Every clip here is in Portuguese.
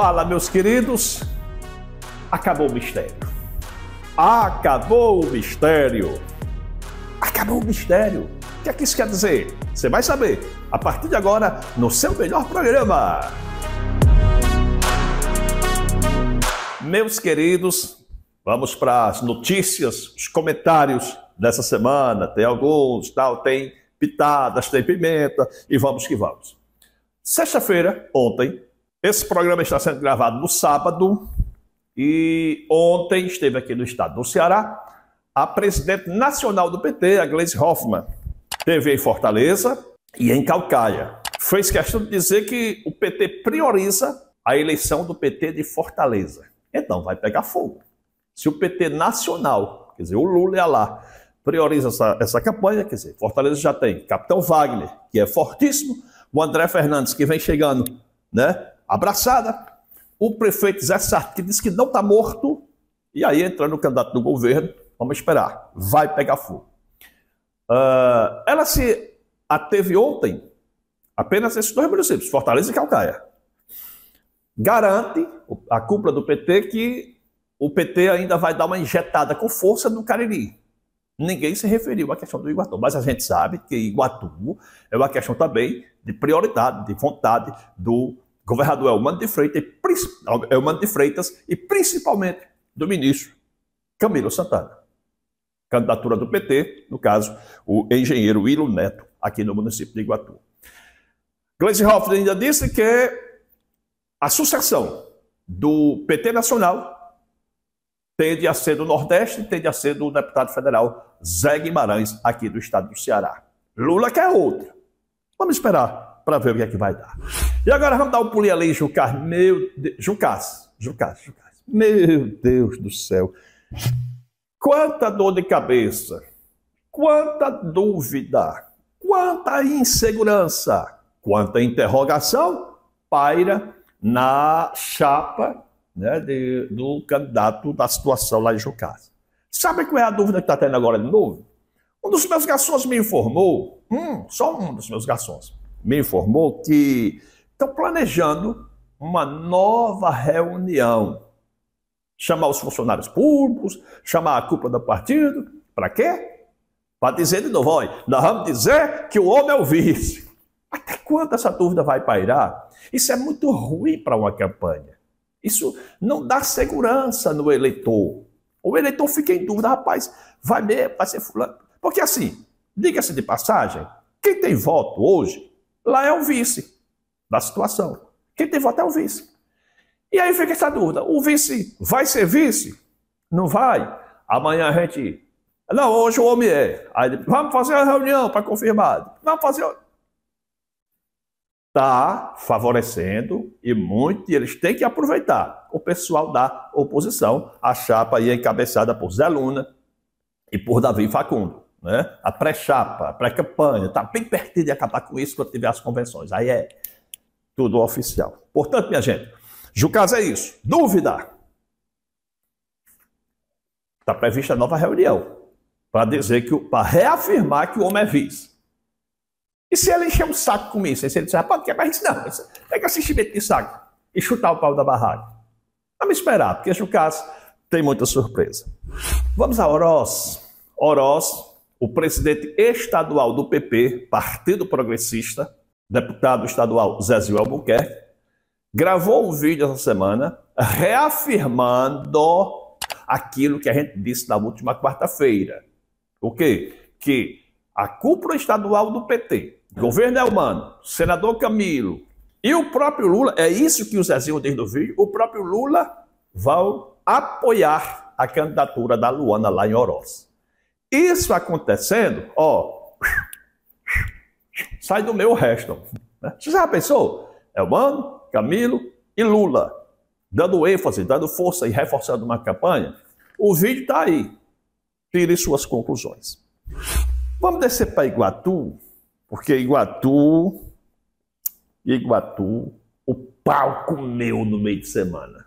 fala, meus queridos, acabou o mistério. Acabou o mistério. Acabou o mistério. O que é que isso quer dizer? Você vai saber a partir de agora no seu melhor programa. Meus queridos, vamos para as notícias, os comentários dessa semana. Tem alguns, tal, tem pitadas, tem pimenta e vamos que vamos. Sexta-feira, ontem, esse programa está sendo gravado no sábado e ontem esteve aqui no estado do Ceará a presidente nacional do PT, a Gleisi Hoffmann. Esteve em Fortaleza e em Calcaia. Fez questão de dizer que o PT prioriza a eleição do PT de Fortaleza. Então, vai pegar fogo. Se o PT nacional, quer dizer, o Lula é lá, prioriza essa, essa campanha, quer dizer, Fortaleza já tem Capitão Wagner, que é fortíssimo, o André Fernandes, que vem chegando, né, abraçada. O prefeito Zé Sartre diz que não está morto, e aí entra no candidato do governo, vamos esperar, vai pegar fogo. Uh, ela se ateve ontem apenas esses dois municípios, Fortaleza e Calcaia. Garante a cúpula do PT que o PT ainda vai dar uma injetada com força no Cariri. Ninguém se referiu à questão do Iguatu, mas a gente sabe que Iguatu é uma questão também de prioridade, de vontade do governador Elmano de Freitas, Elmano de Freitas e principalmente do ministro Camilo Santana. Candidatura do PT, no caso, o engenheiro Wilo Neto, aqui no município de Iguatu. Gleisi Hoffmann ainda disse que a sucessão do PT Nacional tende a ser do Nordeste, tende a ser do deputado federal Zé Guimarães, aqui do estado do Ceará. Lula quer outra. Vamos esperar para ver o que é que vai dar. E agora vamos dar um pulinho ali em Jucás. Meu Deus. Jucás, Jucás, Jucás. Meu Deus do céu. Quanta dor de cabeça, quanta dúvida, quanta insegurança, quanta interrogação paira na chapa né, de, do candidato da situação lá em Jucás. Sabe qual é a dúvida que está tendo agora de novo? Um dos meus garçons me informou, hum, só um dos meus garçons, me informou que estão planejando uma nova reunião. Chamar os funcionários públicos, chamar a cúpula do partido. Para quê? Para dizer de novo, olha, nós vamos dizer que o homem é o vice. Até quando essa dúvida vai pairar? Isso é muito ruim para uma campanha. Isso não dá segurança no eleitor. O eleitor fica em dúvida, rapaz, vai mesmo, vai ser fulano. Porque assim, diga-se de passagem, quem tem voto hoje lá é o vice da situação. Quem tem voto é o vice. E aí fica essa dúvida: o vice vai ser vice? Não vai? Amanhã a gente. Não, hoje o homem é. Aí vamos fazer a reunião para confirmar. Vamos fazer. Está favorecendo e muito, e eles têm que aproveitar o pessoal da oposição, a chapa aí encabeçada por Zé Luna e por Davi Facundo né? a pré-chapa, a pré-campanha, está bem pertinho de acabar com isso quando tiver as convenções. Aí é tudo oficial. Portanto, minha gente, Jucas é isso. Dúvida? Está prevista nova reunião para dizer que para reafirmar que o homem é vice. E se ele encher um saco com isso? E se ele disser, rapaz, é não É mais isso não. Pega esse chibete de saco e chutar o pau da barraca. Vamos esperar, porque Jucas tem muita surpresa. Vamos a Oroz. Oroz o presidente estadual do PP, Partido Progressista, deputado estadual Zezio Albuquerque, gravou um vídeo essa semana reafirmando aquilo que a gente disse na última quarta-feira. O quê? Que a cúpula estadual do PT, governo Elmano, senador Camilo e o próprio Lula, é isso que o Zezinho diz no vídeo, o próprio Lula vão apoiar a candidatura da Luana lá em Oroz. Isso acontecendo, ó, sai do meu resto. Né? Você já pensou? Elmano, Camilo e Lula, dando ênfase, dando força e reforçando uma campanha. O vídeo está aí. Tire suas conclusões. Vamos descer para Iguatu, porque Iguatu, Iguatu, o palco meu no meio de semana.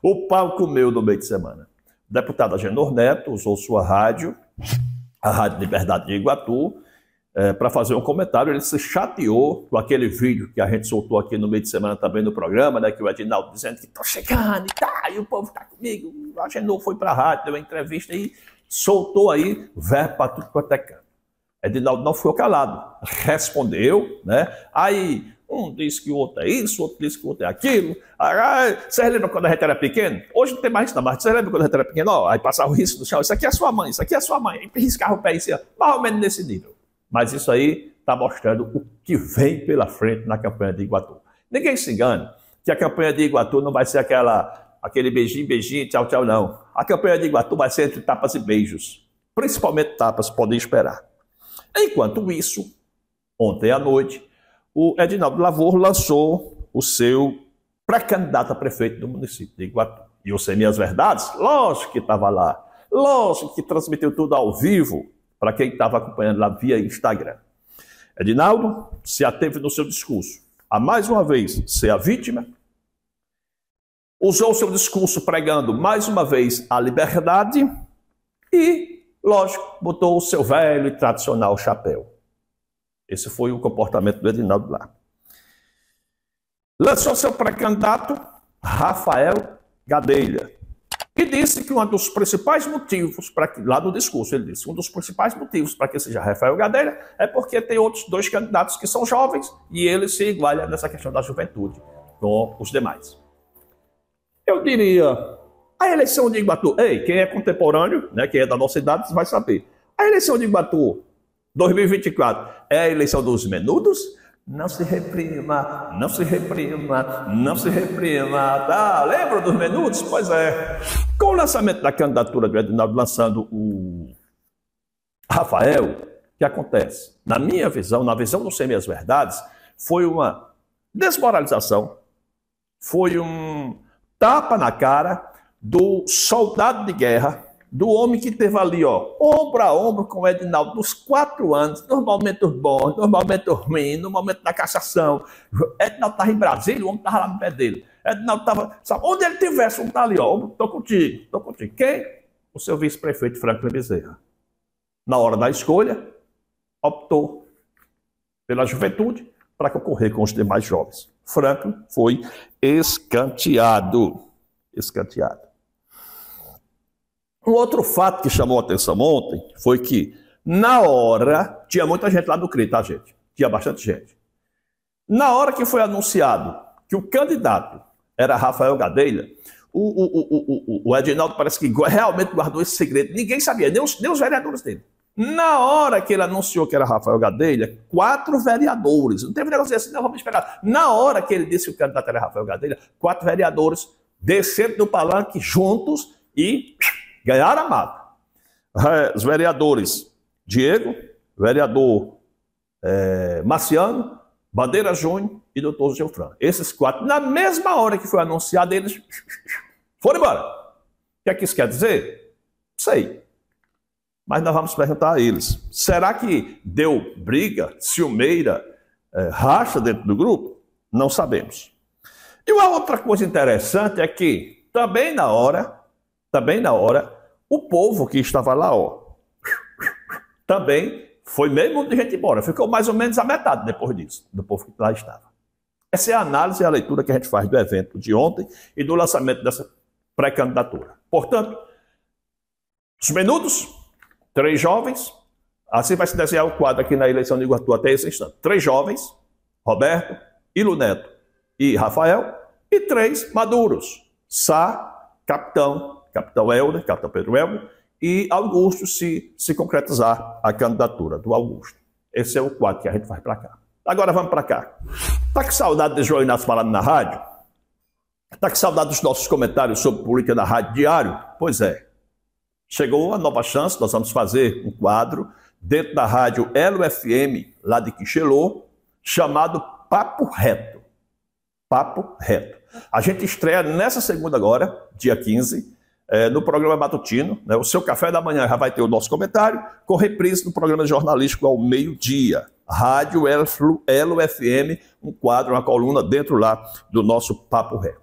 O palco meu no meio de semana. Deputada deputado Agenor Neto usou sua rádio a Rádio Liberdade de Iguatu, é, para fazer um comentário. Ele se chateou com aquele vídeo que a gente soltou aqui no meio de semana também no programa, né, que o Edinaldo dizendo que estou chegando e tá, e o povo está comigo. O não foi para a rádio, deu uma entrevista e soltou aí verbo para tudo quanto é canto. Edinaldo não ficou calado, respondeu, né? Aí um diz que o outro é isso, o outro diz que o outro é aquilo. Ah, vocês lembram quando a gente era pequeno? Hoje não tem mais isso na marcha. Vocês lembram quando a gente era pequeno? Ó, aí passava o risco no chão. Isso aqui é sua mãe, isso aqui é sua mãe. E riscava o pé em cima, mais ou menos nesse nível. Mas isso aí está mostrando o que vem pela frente na campanha de Iguatu. Ninguém se engane que a campanha de Iguatu não vai ser aquela, aquele beijinho, beijinho, tchau, tchau, não. A campanha de Iguatu vai ser entre tapas e beijos. Principalmente tapas, podem esperar. Enquanto isso, ontem à noite, o Edinaldo Lavor lançou o seu pré-candidato a prefeito do município de Iguatu. E o Semi as Verdades, lógico que estava lá, lógico que transmitiu tudo ao vivo para quem estava acompanhando lá via Instagram. Edinaldo se ateve no seu discurso a mais uma vez ser a vítima, usou seu discurso pregando mais uma vez a liberdade e, lógico, botou o seu velho e tradicional chapéu. Esse foi o comportamento do Edinaldo lá. Lançou seu pré-candidato, Rafael Gadelha, que disse que um dos principais motivos para que, lá no discurso, ele disse, um dos principais motivos para que seja Rafael Gadelha é porque tem outros dois candidatos que são jovens e ele se iguala nessa questão da juventude com os demais. Eu diria, a eleição de Iguatu, ei, quem é contemporâneo, né, quem é da nossa idade, vai saber. A eleição de Iguatu 2024 é a eleição dos menudos? Não se reprima, não se reprima, não se reprima. Tá? Lembra dos menudos? Pois é. Com o lançamento da candidatura do Edinaldo lançando o Rafael, o que acontece? Na minha visão, na visão do Sem Minhas Verdades, foi uma desmoralização, foi um tapa na cara do soldado de guerra do homem que teve ali, ó, ombro a ombro com o Edinaldo dos quatro anos, nos momentos bons, nos momentos ruins, no momento da cassação. Edinaldo estava em Brasília, o homem estava lá no pé dele. Edinaldo estava. Sabe, onde ele estivesse, o homem está ali, ó, estou contigo, estou contigo. Quem? O seu vice-prefeito Franklin Bezerra. Na hora da escolha, optou pela juventude para concorrer com os demais jovens. Franklin foi escanteado. Escanteado. Um outro fato que chamou a atenção ontem foi que, na hora, tinha muita gente lá do CRI, tá, gente? Tinha bastante gente. Na hora que foi anunciado que o candidato era Rafael Gadelha, o, o, o, o, Edinaldo parece que realmente guardou esse segredo. Ninguém sabia, nem os, nem os vereadores dele. Na hora que ele anunciou que era Rafael Gadelha, quatro vereadores, não teve negócio assim, não, vamos esperar. Na hora que ele disse que o candidato era Rafael Gadelha, quatro vereadores descendo do palanque juntos e Ganharam a mata. É, os vereadores Diego, vereador é, Marciano, Bandeira Júnior e doutor Geofran. Esses quatro, na mesma hora que foi anunciado, eles foram embora. O que é que isso quer dizer? Não sei. Mas nós vamos perguntar a eles. Será que deu briga, ciumeira, é, racha dentro do grupo? Não sabemos. E uma outra coisa interessante é que também na hora, também na hora, o povo que estava lá, ó, também foi meio mundo de gente embora. Ficou mais ou menos a metade depois disso, do povo que lá estava. Essa é a análise e a leitura que a gente faz do evento de ontem e do lançamento dessa pré-candidatura. Portanto, os menudos, três jovens, assim vai se desenhar o quadro aqui na eleição de Iguatu até esse instante. Três jovens, Roberto, Ilo Neto e Rafael, e três maduros, Sá, Capitão capitão Helder, é capitão Pedro Helder, e Augusto se, se concretizar a candidatura do Augusto. Esse é o quadro que a gente faz para cá. Agora vamos para cá. Tá com saudade de João Inácio falando na rádio? Tá com saudade dos nossos comentários sobre política na rádio diário? Pois é. Chegou a nova chance, nós vamos fazer um quadro dentro da rádio Elo FM, lá de Quixelô, chamado Papo Reto. Papo Reto. A gente estreia nessa segunda agora, dia 15, é, no programa matutino. Né? O seu café da manhã já vai ter o nosso comentário, com reprise no programa jornalístico ao meio-dia. Rádio Elo, Elo FM, um quadro, uma coluna dentro lá do nosso Papo Reto.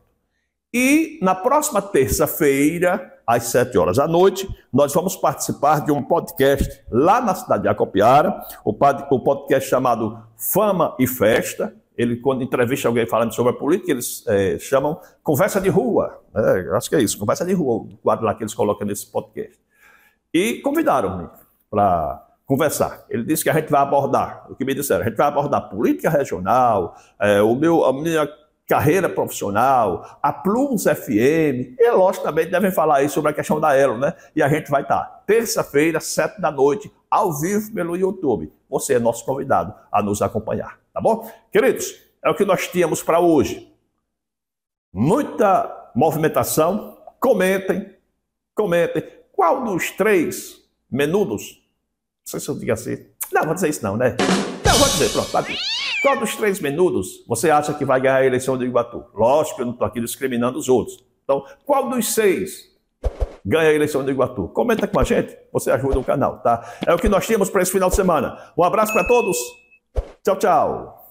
E na próxima terça-feira, às sete horas da noite, nós vamos participar de um podcast lá na cidade de Acopiara, o podcast chamado Fama e Festa, ele, quando entrevista alguém falando sobre a política, eles é, chamam conversa de rua. Né? Acho que é isso, conversa de rua, o quadro lá que eles colocam nesse podcast. E convidaram-me para conversar. Ele disse que a gente vai abordar, o que me disseram, a gente vai abordar política regional, é, o meu, a minha carreira profissional, a Plus FM, e lógico também devem falar aí sobre a questão da Elo, né? E a gente vai estar terça-feira, sete da noite, ao vivo pelo YouTube. Você é nosso convidado a nos acompanhar. Tá bom? Queridos, é o que nós tínhamos para hoje. Muita movimentação. Comentem, comentem. Qual dos três menudos? Não sei se eu digo assim. Não, vou dizer isso não, né? Não, vou dizer, pronto, tá aqui. Qual dos três menudos você acha que vai ganhar a eleição de Iguatu? Lógico que eu não estou aqui discriminando os outros. Então, qual dos seis ganha a eleição de Iguatu? Comenta com a gente, você ajuda o canal, tá? É o que nós tínhamos para esse final de semana. Um abraço para todos. Tchau, tchau!